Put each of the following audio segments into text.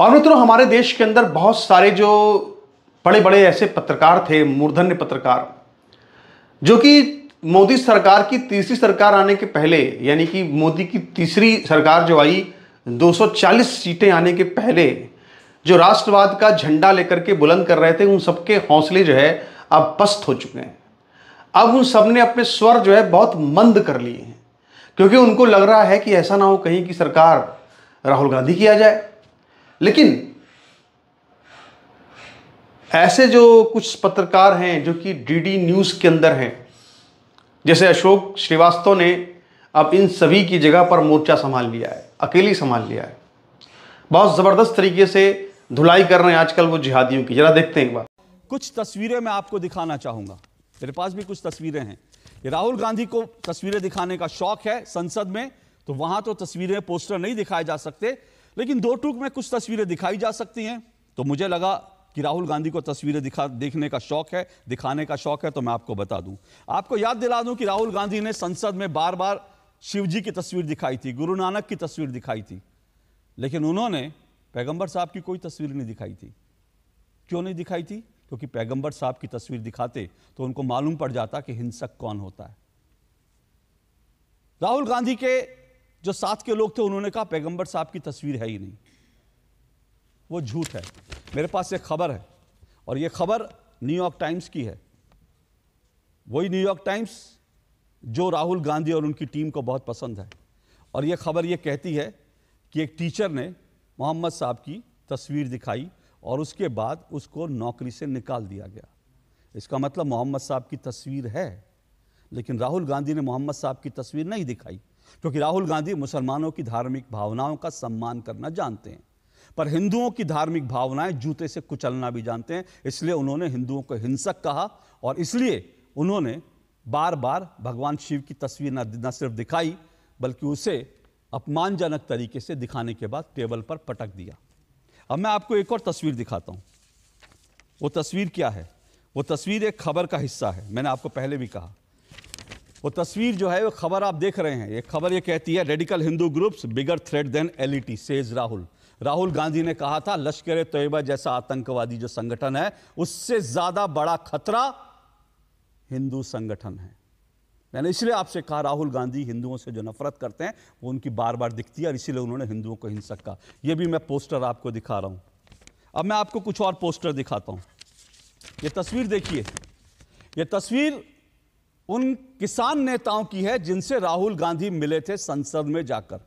और मित्रों हमारे देश के अंदर बहुत सारे जो बड़े बड़े ऐसे पत्रकार थे मूर्धन्य पत्रकार जो कि मोदी सरकार की तीसरी सरकार आने के पहले यानी कि मोदी की तीसरी सरकार जो आई 240 सीटें आने के पहले जो राष्ट्रवाद का झंडा लेकर के बुलंद कर रहे थे उन सबके हौसले जो है अब पस्त हो चुके हैं अब उन सब ने अपने स्वर जो है बहुत मंद कर लिए हैं क्योंकि उनको लग रहा है कि ऐसा ना हो कहीं की सरकार राहुल गांधी की आ जाए लेकिन ऐसे जो कुछ पत्रकार हैं जो कि डीडी न्यूज़ के अंदर हैं जैसे अशोक श्रीवास्तव ने अब इन सभी की जगह पर मोर्चा संभाल लिया है अकेली संभाल लिया है बहुत ज़बरदस्त तरीके से धुलाई कर रहे हैं आजकल वो जिहादियों की जरा देखते हैं एक बार कुछ तस्वीरें मैं आपको दिखाना चाहूंगा मेरे पास भी कुछ तस्वीरें हैं ये राहुल गांधी को तस्वीरें दिखाने का शौक है संसद में तो वहां तो तस्वीरें पोस्टर नहीं दिखाए जा सकते लेकिन दो टूक में कुछ तस्वीरें दिखाई जा सकती हैं तो मुझे लगा कि राहुल गांधी को तस्वीरें दिखा देखने का शौक है दिखाने का शौक है तो मैं आपको बता दूं आपको याद दिला दूं कि राहुल गांधी ने संसद में बार बार शिवजी की तस्वीर दिखाई थी गुरु नानक की तस्वीर दिखाई थी लेकिन उन्होंने पैगंबर साहब की कोई तस्वीर नहीं दिखाई थी क्यों नहीं दिखाई थी क्योंकि पैगंबर साहब की तस्वीर दिखाते तो उनको मालूम पड़ जाता कि हिंसक कौन होता है राहुल गांधी के जो साथ के लोग थे उन्होंने कहा पैगंबर साहब की तस्वीर है ही नहीं वो झूठ है मेरे पास एक खबर है और ये खबर न्यूयॉर्क टाइम्स की है वही न्यूयॉर्क टाइम्स जो राहुल गांधी और उनकी टीम को बहुत पसंद है और ये खबर ये कहती है कि एक टीचर ने मोहम्मद साहब की तस्वीर दिखाई और उसके बाद उसको नौकरी से निकाल दिया गया इसका मतलब मोहम्मद साहब की तस्वीर है लेकिन राहुल गांधी ने मोहम्मद साहब की तस्वीर नहीं दिखाई क्योंकि राहुल गांधी मुसलमानों की धार्मिक भावनाओं का सम्मान करना जानते हैं पर हिंदुओं की धार्मिक भावनाएं जूते से कुचलना भी जानते हैं इसलिए उन्होंने हिंदुओं को हिंसक कहा और इसलिए उन्होंने बार बार भगवान शिव की तस्वीर न सिर्फ दिखाई बल्कि उसे अपमानजनक तरीके से दिखाने के बाद टेबल पर पटक दिया अब मैं आपको एक और तस्वीर दिखाता हूँ वो तस्वीर क्या है वो तस्वीर एक खबर का हिस्सा है मैंने आपको पहले भी कहा वो तस्वीर जो है वो खबर आप देख रहे हैं ये खबर ये कहती है radical Hindu groups bigger threat than LeT says Rahul Rahul Gandhi ने कहा था लश्कर तोयबा जैसा आतंकवादी जो संगठन है उससे ज्यादा बड़ा खतरा हिंदू संगठन है मैंने इसलिए आपसे कहा राहुल गांधी हिंदुओं से जो नफरत करते हैं वो उनकी बार बार दिखती है और इसीलिए उन्होंने हिंदुओं को हिंसक कहा यह भी मैं पोस्टर आपको दिखा रहा हूं अब मैं आपको कुछ और पोस्टर दिखाता हूं यह तस्वीर देखिए यह तस्वीर उन किसान नेताओं की है जिनसे राहुल गांधी मिले थे संसद में जाकर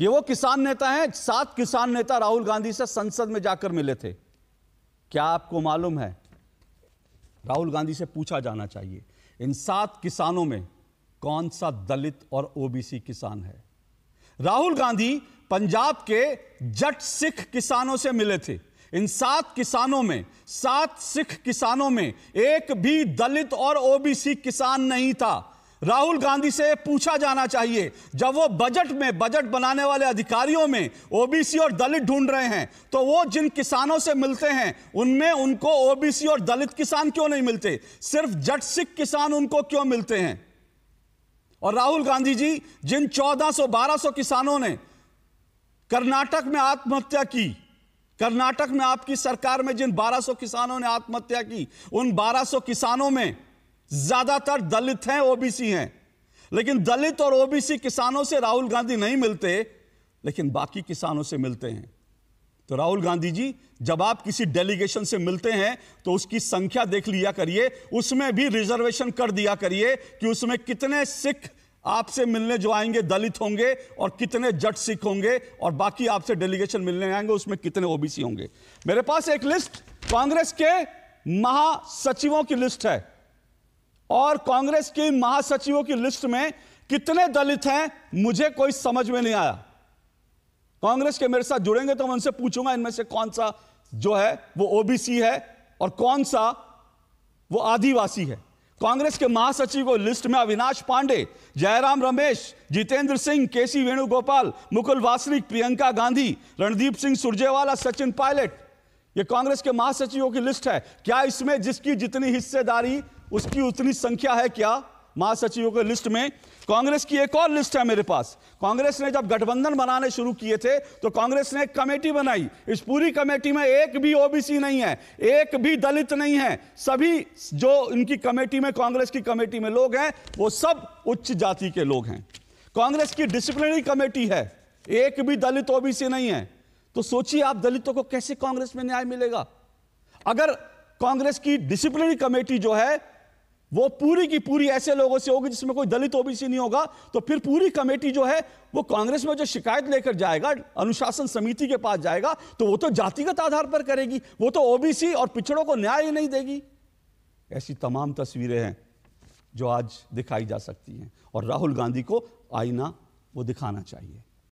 ये वो किसान नेता हैं सात किसान नेता राहुल गांधी से संसद में जाकर मिले थे क्या आपको मालूम है राहुल गांधी से पूछा जाना चाहिए इन सात किसानों में कौन सा दलित और ओबीसी किसान है राहुल गांधी पंजाब के जट सिख किसानों से मिले थे इन सात किसानों में सात सिख किसानों में एक भी दलित और ओबीसी किसान नहीं था राहुल गांधी से पूछा जाना चाहिए जब वो बजट में बजट बनाने वाले अधिकारियों में ओबीसी और दलित ढूंढ रहे हैं तो वो जिन किसानों से मिलते हैं उनमें उनको ओबीसी और दलित किसान क्यों नहीं मिलते सिर्फ जट सिख किसान उनको क्यों मिलते हैं और राहुल गांधी जी जिन 1400 1200 किसानों ने कर्नाटक में आत्महत्या की कर्नाटक में आपकी सरकार में जिन 1200 किसानों ने आत्महत्या की उन 1200 किसानों में ज्यादातर दलित हैं ओबीसी हैं लेकिन दलित और ओबीसी किसानों से राहुल गांधी नहीं मिलते लेकिन बाकी किसानों से मिलते हैं तो राहुल गांधी जी जब आप किसी डेलीगेशन से मिलते हैं तो उसकी संख्या देख लिया करिए उसमें भी रिजर्वेशन कर दिया करिए कि उसमें कितने सिख आपसे मिलने जो आएंगे दलित होंगे और कितने जट सिख होंगे और बाकी आपसे डेलीगेशन मिलने आएंगे उसमें कितने ओबीसी होंगे मेरे पास एक लिस्ट कांग्रेस के महासचिवों की लिस्ट है और कांग्रेस की महासचिवों की लिस्ट में कितने दलित हैं मुझे कोई समझ में नहीं आया कांग्रेस के मेरे साथ जुड़ेंगे तो मैं उनसे पूछूंगा इनमें से कौन सा जो है वो ओबीसी है और कौन सा वो आदिवासी है कांग्रेस के महासचिव को लिस्ट में अविनाश पांडे जयराम रमेश जितेंद्र सिंह केसी वेणुगोपाल मुकुल वासनिक प्रियंका गांधी रणदीप सिंह सुरजेवाला सचिन पायलट ये कांग्रेस के महासचिवों की लिस्ट है क्या इसमें जिसकी जितनी हिस्सेदारी उसकी उतनी संख्या है क्या महासचिवों के लिस्ट में कांग्रेस की एक और लिस्ट है मेरे पास कांग्रेस ने जब गठबंधन बनाने शुरू किए थे तो कांग्रेस ने एक कमेटी बनाई इस पूरी कमेटी में एक भी ओबीसी नहीं है एक भी दलित नहीं है सभी जो इनकी कमेटी में कांग्रेस की कमेटी में लोग हैं वो सब उच्च जाति के लोग हैं कांग्रेस की डिसिप्लिनरी कमेटी है एक भी दलित ओबीसी नहीं है तो सोचिए आप दलितों को कैसे कांग्रेस में न्याय मिलेगा अगर कांग्रेस की डिसिप्लिनरी कमेटी जो है वो पूरी की पूरी ऐसे लोगों से होगी जिसमें कोई दलित ओबीसी नहीं होगा तो फिर पूरी कमेटी जो है वो कांग्रेस में जो शिकायत लेकर जाएगा अनुशासन समिति के पास जाएगा तो वो तो जातिगत आधार पर करेगी वो तो ओबीसी और पिछड़ों को न्याय ही नहीं देगी ऐसी तमाम तस्वीरें हैं जो आज दिखाई जा सकती हैं और राहुल गांधी को आईना वो दिखाना चाहिए